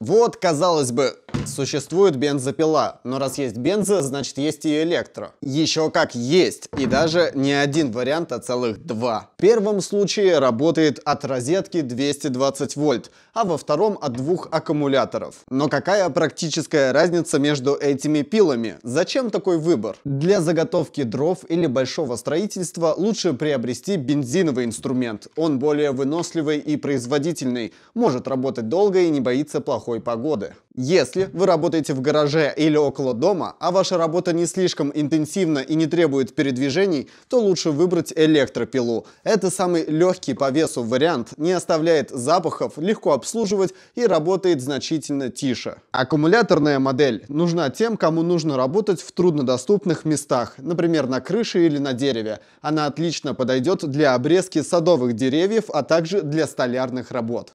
Вот, казалось бы, Существует бензопила, но раз есть бензо, значит есть и электро. Еще как есть, и даже не один вариант, а целых два. В первом случае работает от розетки 220 вольт, а во втором от двух аккумуляторов. Но какая практическая разница между этими пилами? Зачем такой выбор? Для заготовки дров или большого строительства лучше приобрести бензиновый инструмент. Он более выносливый и производительный, может работать долго и не боится плохой погоды. Если вы работаете в гараже или около дома, а ваша работа не слишком интенсивна и не требует передвижений, то лучше выбрать электропилу. Это самый легкий по весу вариант, не оставляет запахов, легко обслуживать и работает значительно тише. Аккумуляторная модель нужна тем, кому нужно работать в труднодоступных местах, например, на крыше или на дереве. Она отлично подойдет для обрезки садовых деревьев, а также для столярных работ.